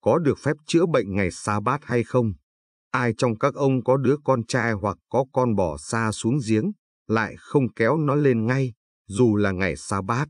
có được phép chữa bệnh ngày sa bát hay không. Ai trong các ông có đứa con trai hoặc có con bỏ xa xuống giếng, lại không kéo nó lên ngay, dù là ngày sa bát.